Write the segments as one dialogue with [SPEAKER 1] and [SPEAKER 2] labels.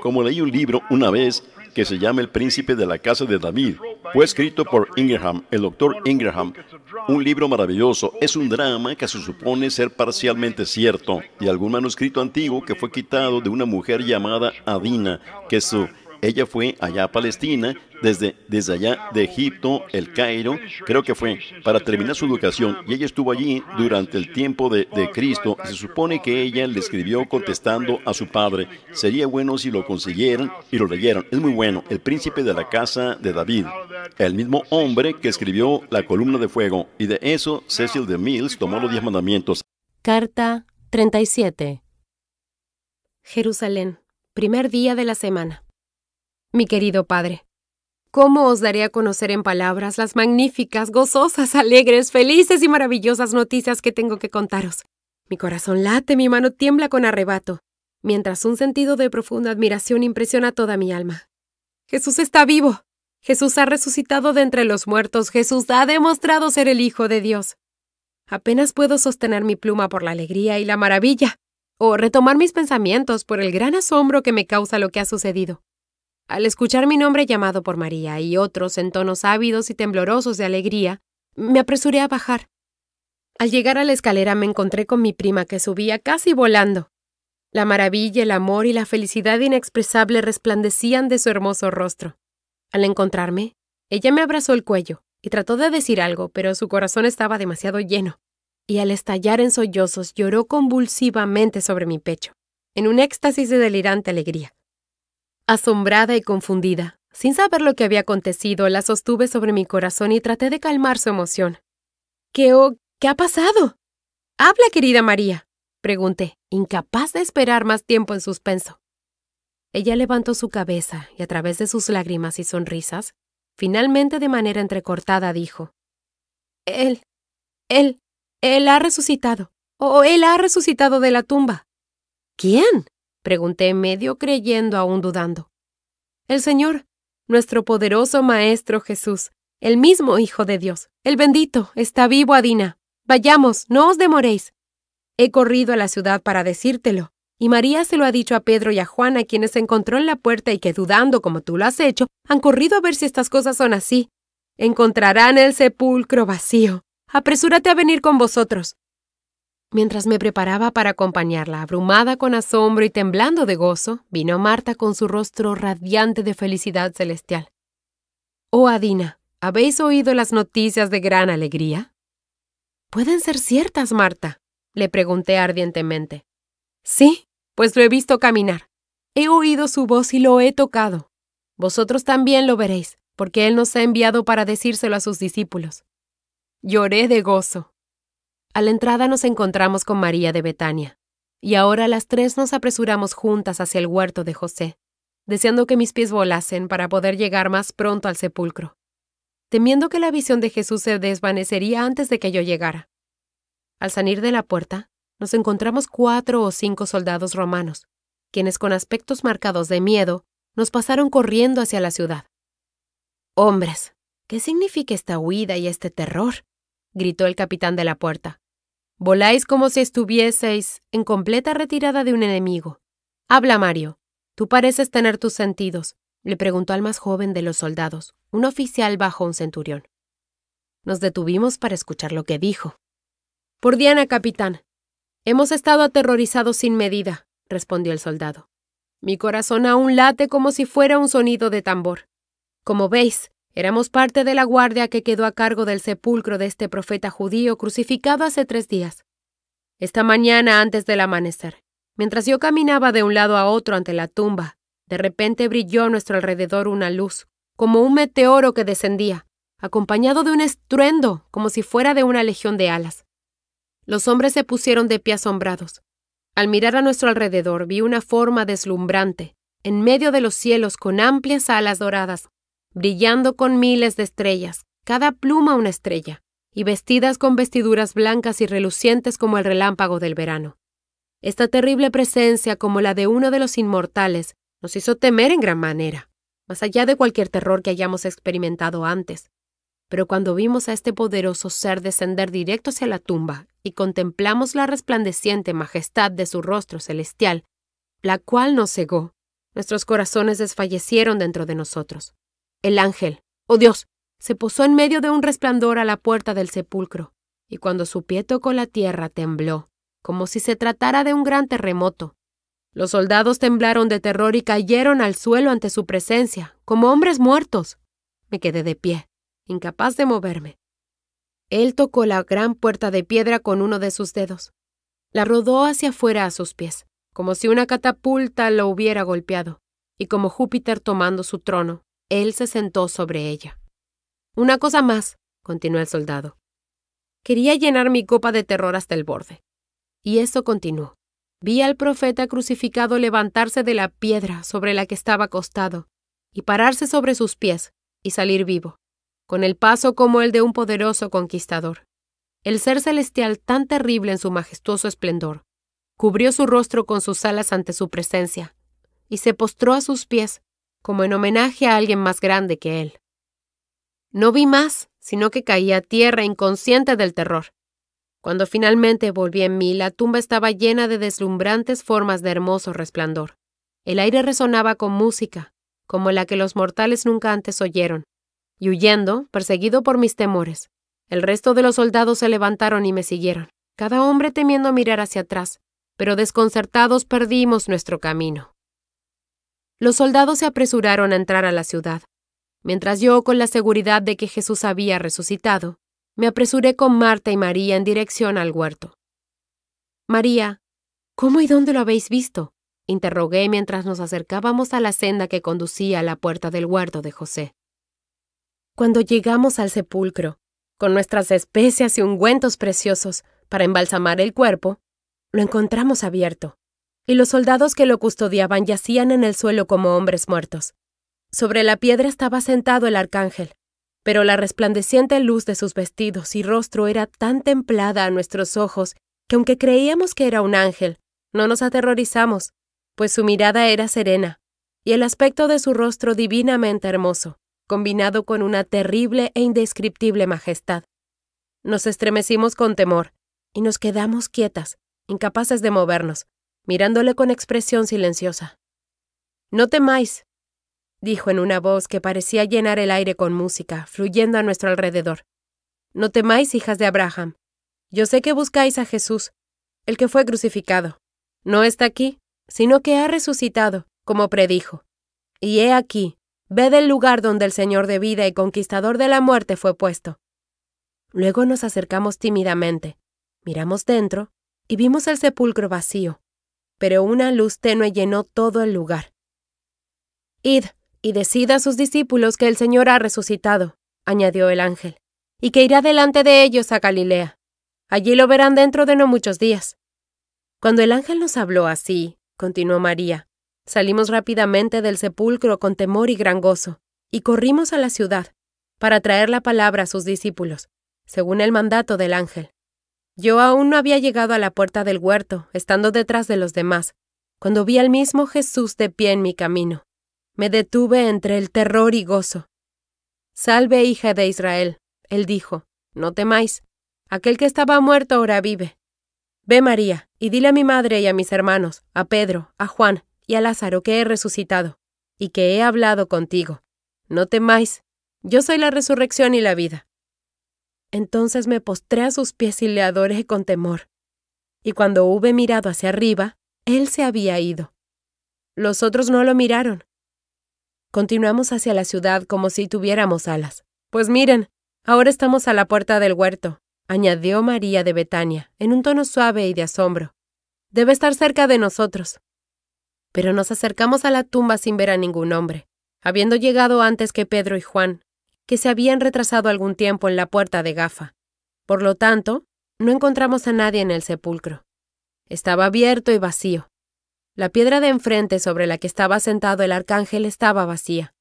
[SPEAKER 1] Como leí un libro una vez que se llama El Príncipe de la Casa de David, fue escrito por Ingraham, el doctor Ingraham, un libro maravilloso. Es un drama que se supone ser parcialmente cierto, Y algún manuscrito antiguo que fue quitado de una mujer llamada Adina, que su ella fue allá a Palestina, desde, desde allá de Egipto, el Cairo, creo que fue, para terminar su educación. Y ella estuvo allí durante el tiempo de, de Cristo. Se supone que ella le escribió contestando a su padre. Sería bueno si lo consiguieran y lo leyeron. Es muy bueno. El príncipe de la casa de David. El mismo hombre que escribió la columna de fuego. Y de eso Cecil de Mills tomó los diez mandamientos. Carta 37. Jerusalén, primer día de la semana mi querido Padre. ¿Cómo os daré a conocer en palabras las magníficas, gozosas, alegres, felices y maravillosas noticias que tengo que contaros? Mi corazón late, mi mano tiembla con arrebato, mientras un sentido de profunda admiración impresiona toda mi alma. Jesús está vivo. Jesús ha resucitado de entre los muertos. Jesús ha demostrado ser el Hijo de Dios. Apenas puedo sostener mi pluma por la alegría y la maravilla, o retomar mis pensamientos por el gran asombro que me causa lo que ha sucedido. Al escuchar mi nombre llamado por María y otros en tonos ávidos y temblorosos de alegría, me apresuré a bajar. Al llegar a la escalera me encontré con mi prima que subía casi volando. La maravilla, el amor y la felicidad inexpresable resplandecían de su hermoso rostro. Al encontrarme, ella me abrazó el cuello y trató de decir algo, pero su corazón estaba demasiado lleno, y al estallar en sollozos lloró convulsivamente sobre mi pecho, en un éxtasis de delirante alegría. Asombrada y confundida, sin saber lo que había acontecido, la sostuve sobre mi corazón y traté de calmar su emoción. ¿Qué o qué ha pasado? Habla, querida María, pregunté, incapaz de esperar más tiempo en suspenso. Ella levantó su cabeza y a través de sus lágrimas y sonrisas, finalmente de manera entrecortada dijo, Él, él, él ha resucitado, o él ha resucitado de la tumba. ¿Quién? Pregunté medio creyendo aún dudando. El Señor, nuestro poderoso Maestro Jesús, el mismo Hijo de Dios, el bendito, está vivo, Adina. Vayamos, no os demoréis. He corrido a la ciudad para decírtelo, y María se lo ha dicho a Pedro y a Juan, a quienes encontró en la puerta y que dudando como tú lo has hecho, han corrido a ver si estas cosas son así. Encontrarán el sepulcro vacío. Apresúrate a venir con vosotros. Mientras me preparaba para acompañarla, abrumada con asombro y temblando de gozo, vino Marta con su rostro radiante de felicidad celestial. Oh, Adina, ¿habéis oído las noticias de gran alegría? Pueden ser ciertas, Marta, le pregunté ardientemente. Sí, pues lo he visto caminar. He oído su voz y lo he tocado. Vosotros también lo veréis, porque Él nos ha enviado para decírselo a sus discípulos. Lloré de gozo, a la entrada nos encontramos con María de Betania, y ahora las tres nos apresuramos juntas hacia el huerto de José, deseando que mis pies volasen para poder llegar más pronto al sepulcro, temiendo que la visión de Jesús se desvanecería antes de que yo llegara. Al salir de la puerta, nos encontramos cuatro o cinco soldados romanos, quienes con aspectos marcados de miedo nos pasaron corriendo hacia la ciudad. Hombres, ¿qué significa esta huida y este terror? gritó el capitán de la puerta. Voláis como si estuvieseis en completa retirada de un enemigo. Habla, Mario. Tú pareces tener tus sentidos, le preguntó al más joven de los soldados, un oficial bajo un centurión. Nos detuvimos para escuchar lo que dijo. Por Diana, capitán. Hemos estado aterrorizados sin medida, respondió el soldado. Mi corazón aún late como si fuera un sonido de tambor. Como veis, Éramos parte de la guardia que quedó a cargo del sepulcro de este profeta judío crucificado hace tres días. Esta mañana antes del amanecer, mientras yo caminaba de un lado a otro ante la tumba, de repente brilló a nuestro alrededor una luz, como un meteoro que descendía, acompañado de un estruendo como si fuera de una legión de alas. Los hombres se pusieron de pie asombrados. Al mirar a nuestro alrededor vi una forma deslumbrante, en medio de los cielos con amplias alas doradas, brillando con miles de estrellas, cada pluma una estrella, y vestidas con vestiduras blancas y relucientes como el relámpago del verano. Esta terrible presencia, como la de uno de los inmortales, nos hizo temer en gran manera, más allá de cualquier terror que hayamos experimentado antes. Pero cuando vimos a este poderoso ser descender directo hacia la tumba y contemplamos la resplandeciente majestad de su rostro celestial, la cual nos cegó, nuestros corazones desfallecieron dentro de nosotros. El ángel, oh Dios, se posó en medio de un resplandor a la puerta del sepulcro, y cuando su pie tocó la tierra tembló, como si se tratara de un gran terremoto. Los soldados temblaron de terror y cayeron al suelo ante su presencia, como hombres muertos. Me quedé de pie, incapaz de moverme. Él tocó la gran puerta de piedra con uno de sus dedos. La rodó hacia afuera a sus pies, como si una catapulta lo hubiera golpeado, y como Júpiter tomando su trono, él se sentó sobre ella. Una cosa más, continuó el soldado. Quería llenar mi copa de terror hasta el borde. Y eso continuó. Vi al profeta crucificado levantarse de la piedra sobre la que estaba acostado, y pararse sobre sus pies, y salir vivo, con el paso como el de un poderoso conquistador. El ser celestial tan terrible en su majestuoso esplendor, cubrió su rostro con sus alas ante su presencia, y se postró a sus pies como en homenaje a alguien más grande que él. No vi más, sino que caí a tierra inconsciente del terror. Cuando finalmente volví en mí, la tumba estaba llena de deslumbrantes formas de hermoso resplandor. El aire resonaba con música, como la que los mortales nunca antes oyeron. Y huyendo, perseguido por mis temores, el resto de los soldados se levantaron y me siguieron, cada hombre temiendo mirar hacia atrás, pero desconcertados perdimos nuestro camino. Los soldados se apresuraron a entrar a la ciudad, mientras yo, con la seguridad de que Jesús había resucitado, me apresuré con Marta y María en dirección al huerto. María, ¿cómo y dónde lo habéis visto? interrogué mientras nos acercábamos a la senda que conducía a la puerta del huerto de José. Cuando llegamos al sepulcro, con nuestras especias y ungüentos preciosos para embalsamar el cuerpo, lo encontramos abierto y los soldados que lo custodiaban yacían en el suelo como hombres muertos. Sobre la piedra estaba sentado el arcángel, pero la resplandeciente luz de sus vestidos y rostro era tan templada a nuestros ojos que aunque creíamos que era un ángel, no nos aterrorizamos, pues su mirada era serena, y el aspecto de su rostro divinamente hermoso, combinado con una terrible e indescriptible majestad. Nos estremecimos con temor, y nos quedamos quietas, incapaces de movernos, mirándole con expresión silenciosa. No temáis, dijo en una voz que parecía llenar el aire con música, fluyendo a nuestro alrededor. No temáis, hijas de Abraham. Yo sé que buscáis a Jesús, el que fue crucificado. No está aquí, sino que ha resucitado, como predijo. Y he aquí, ved el lugar donde el Señor de vida y conquistador de la muerte fue puesto. Luego nos acercamos tímidamente, miramos dentro y vimos el sepulcro vacío, pero una luz tenue llenó todo el lugar. Id y decid a sus discípulos que el Señor ha resucitado, añadió el ángel, y que irá delante de ellos a Galilea. Allí lo verán dentro de no muchos días. Cuando el ángel nos habló así, continuó María, salimos rápidamente del sepulcro con temor y gran gozo, y corrimos a la ciudad, para traer la palabra a sus discípulos, según el mandato del ángel. Yo aún no había llegado a la puerta del huerto, estando detrás de los demás, cuando vi al mismo Jesús de pie en mi camino. Me detuve entre el terror y gozo. Salve hija de Israel, él dijo, no temáis, aquel que estaba muerto ahora vive. Ve María, y dile a mi madre y a mis hermanos, a Pedro, a Juan y a Lázaro que he resucitado, y que he hablado contigo. No temáis, yo soy la resurrección y la vida. Entonces me postré a sus pies y le adoré con temor. Y cuando hube mirado hacia arriba, él se había ido. Los otros no lo miraron. Continuamos hacia la ciudad como si tuviéramos alas. Pues miren, ahora estamos a la puerta del huerto, añadió María de Betania, en un tono suave y de asombro. Debe estar cerca de nosotros. Pero nos acercamos a la tumba sin ver a ningún hombre, habiendo llegado antes que Pedro y Juan, que se habían retrasado algún tiempo en la puerta de Gafa. Por lo tanto, no encontramos a nadie en el sepulcro. Estaba abierto y vacío. La piedra de enfrente sobre la que estaba sentado el arcángel estaba vacía.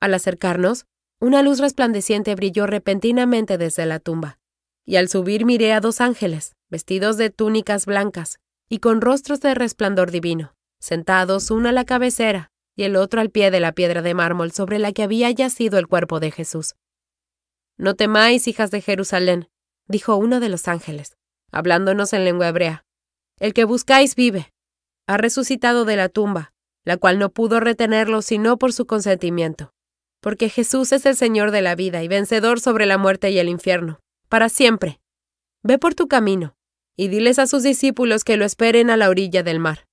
[SPEAKER 1] Al acercarnos, una luz resplandeciente brilló repentinamente desde la tumba, y al subir miré a dos ángeles, vestidos de túnicas blancas y con rostros de resplandor divino, sentados uno a la cabecera y el otro al pie de la piedra de mármol sobre la que había yacido el cuerpo de Jesús. No temáis, hijas de Jerusalén, dijo uno de los ángeles, hablándonos en lengua hebrea. El que buscáis vive. Ha resucitado de la tumba, la cual no pudo retenerlo sino por su consentimiento. Porque Jesús es el Señor de la vida y vencedor sobre la muerte y el infierno, para siempre. Ve por tu camino, y diles a sus discípulos que lo esperen a la orilla del mar.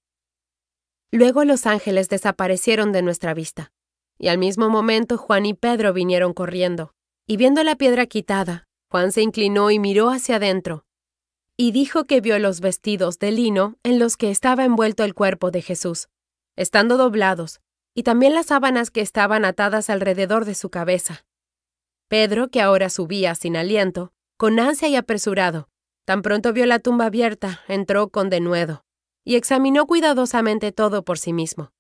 [SPEAKER 1] Luego los ángeles desaparecieron de nuestra vista, y al mismo momento Juan y Pedro vinieron corriendo, y viendo la piedra quitada, Juan se inclinó y miró hacia adentro, y dijo que vio los vestidos de lino en los que estaba envuelto el cuerpo de Jesús, estando doblados, y también las sábanas que estaban atadas alrededor de su cabeza. Pedro, que ahora subía sin aliento, con ansia y apresurado, tan pronto vio la tumba abierta, entró con denuedo y examinó cuidadosamente todo por sí mismo.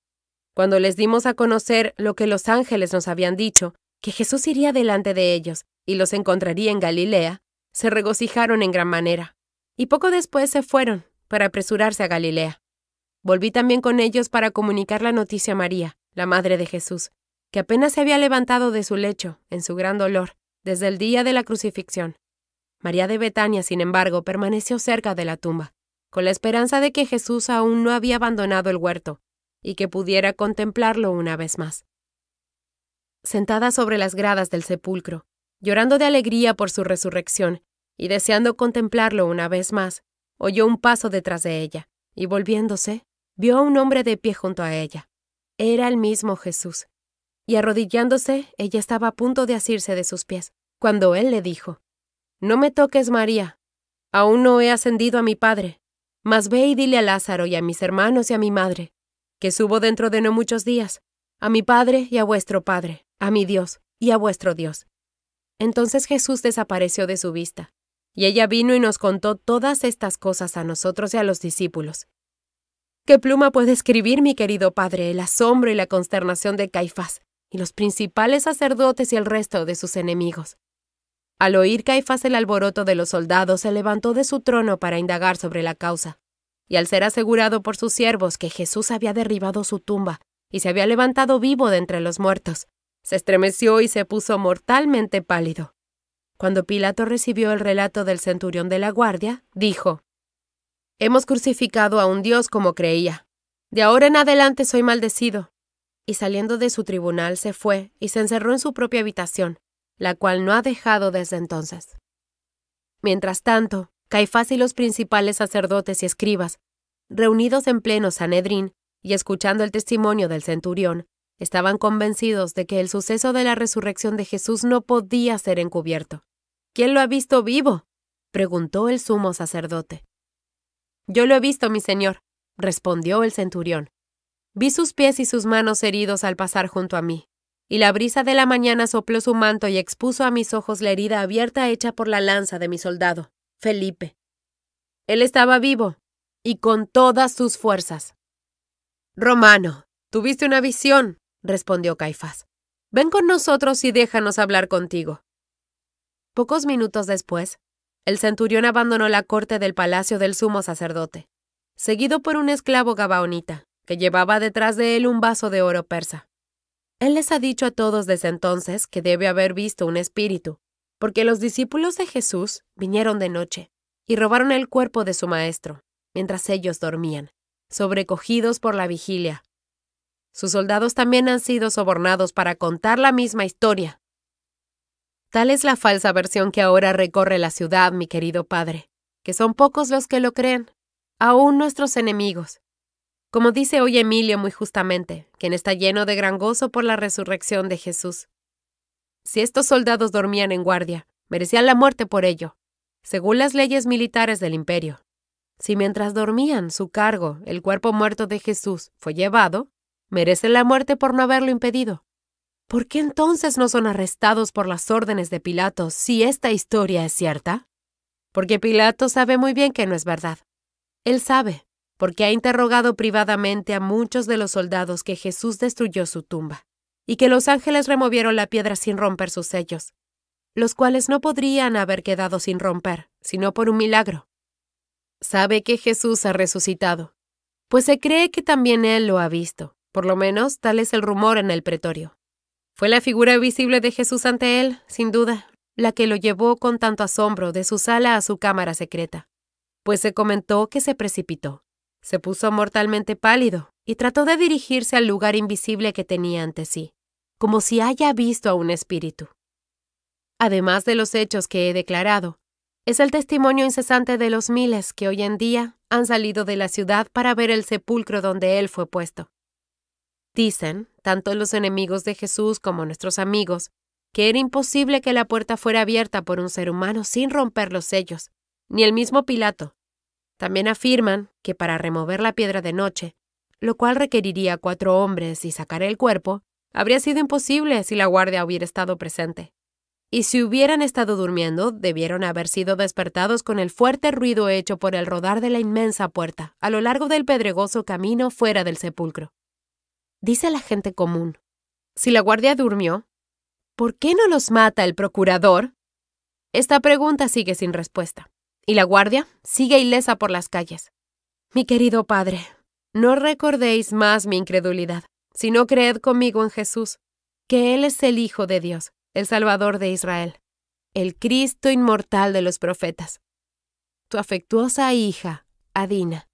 [SPEAKER 1] Cuando les dimos a conocer lo que los ángeles nos habían dicho, que Jesús iría delante de ellos y los encontraría en Galilea, se regocijaron en gran manera, y poco después se fueron para apresurarse a Galilea. Volví también con ellos para comunicar la noticia a María, la madre de Jesús, que apenas se había levantado de su lecho, en su gran dolor, desde el día de la crucifixión. María de Betania, sin embargo, permaneció cerca de la tumba, con la esperanza de que Jesús aún no había abandonado el huerto, y que pudiera contemplarlo una vez más. Sentada sobre las gradas del sepulcro, llorando de alegría por su resurrección, y deseando contemplarlo una vez más, oyó un paso detrás de ella, y volviéndose, vio a un hombre de pie junto a ella. Era el mismo Jesús. Y arrodillándose, ella estaba a punto de asirse de sus pies, cuando él le dijo, No me toques, María. Aún no he ascendido a mi Padre. Mas ve y dile a Lázaro y a mis hermanos y a mi madre, que subo dentro de no muchos días, a mi Padre y a vuestro Padre, a mi Dios y a vuestro Dios. Entonces Jesús desapareció de su vista, y ella vino y nos contó todas estas cosas a nosotros y a los discípulos. ¿Qué pluma puede escribir, mi querido Padre, el asombro y la consternación de Caifás, y los principales sacerdotes y el resto de sus enemigos? Al oír Caifás el alboroto de los soldados, se levantó de su trono para indagar sobre la causa. Y al ser asegurado por sus siervos que Jesús había derribado su tumba y se había levantado vivo de entre los muertos, se estremeció y se puso mortalmente pálido. Cuando Pilato recibió el relato del centurión de la guardia, dijo, Hemos crucificado a un Dios como creía. De ahora en adelante soy maldecido. Y saliendo de su tribunal se fue y se encerró en su propia habitación, la cual no ha dejado desde entonces. Mientras tanto, Caifás y los principales sacerdotes y escribas, reunidos en pleno Sanedrín y escuchando el testimonio del centurión, estaban convencidos de que el suceso de la resurrección de Jesús no podía ser encubierto. ¿Quién lo ha visto vivo? preguntó el sumo sacerdote. Yo lo he visto, mi señor, respondió el centurión. Vi sus pies y sus manos heridos al pasar junto a mí y la brisa de la mañana sopló su manto y expuso a mis ojos la herida abierta hecha por la lanza de mi soldado, Felipe. Él estaba vivo, y con todas sus fuerzas. Romano, tuviste una visión, respondió Caifás. Ven con nosotros y déjanos hablar contigo. Pocos minutos después, el centurión abandonó la corte del palacio del sumo sacerdote, seguido por un esclavo gabaonita, que llevaba detrás de él un vaso de oro persa. Él les ha dicho a todos desde entonces que debe haber visto un espíritu, porque los discípulos de Jesús vinieron de noche y robaron el cuerpo de su maestro, mientras ellos dormían, sobrecogidos por la vigilia. Sus soldados también han sido sobornados para contar la misma historia. Tal es la falsa versión que ahora recorre la ciudad, mi querido padre, que son pocos los que lo creen, aún nuestros enemigos, como dice hoy Emilio muy justamente, quien está lleno de gran gozo por la resurrección de Jesús. Si estos soldados dormían en guardia, merecían la muerte por ello, según las leyes militares del imperio. Si mientras dormían su cargo, el cuerpo muerto de Jesús, fue llevado, merecen la muerte por no haberlo impedido. ¿Por qué entonces no son arrestados por las órdenes de Pilato si esta historia es cierta? Porque Pilato sabe muy bien que no es verdad. Él sabe, porque ha interrogado privadamente a muchos de los soldados que Jesús destruyó su tumba, y que los ángeles removieron la piedra sin romper sus sellos, los cuales no podrían haber quedado sin romper, sino por un milagro. Sabe que Jesús ha resucitado, pues se cree que también él lo ha visto, por lo menos tal es el rumor en el pretorio. Fue la figura visible de Jesús ante él, sin duda, la que lo llevó con tanto asombro de su sala a su cámara secreta, pues se comentó que se precipitó. Se puso mortalmente pálido y trató de dirigirse al lugar invisible que tenía ante sí, como si haya visto a un espíritu. Además de los hechos que he declarado, es el testimonio incesante de los miles que hoy en día han salido de la ciudad para ver el sepulcro donde él fue puesto. Dicen, tanto los enemigos de Jesús como nuestros amigos, que era imposible que la puerta fuera abierta por un ser humano sin romper los sellos, ni el mismo Pilato, también afirman que para remover la piedra de noche, lo cual requeriría cuatro hombres y sacar el cuerpo, habría sido imposible si la guardia hubiera estado presente. Y si hubieran estado durmiendo, debieron haber sido despertados con el fuerte ruido hecho por el rodar de la inmensa puerta a lo largo del pedregoso camino fuera del sepulcro. Dice la gente común, si la guardia durmió, ¿por qué no los mata el procurador? Esta pregunta sigue sin respuesta y la guardia sigue ilesa por las calles. Mi querido Padre, no recordéis más mi incredulidad, sino creed conmigo en Jesús, que Él es el Hijo de Dios, el Salvador de Israel, el Cristo inmortal de los profetas. Tu afectuosa hija, Adina.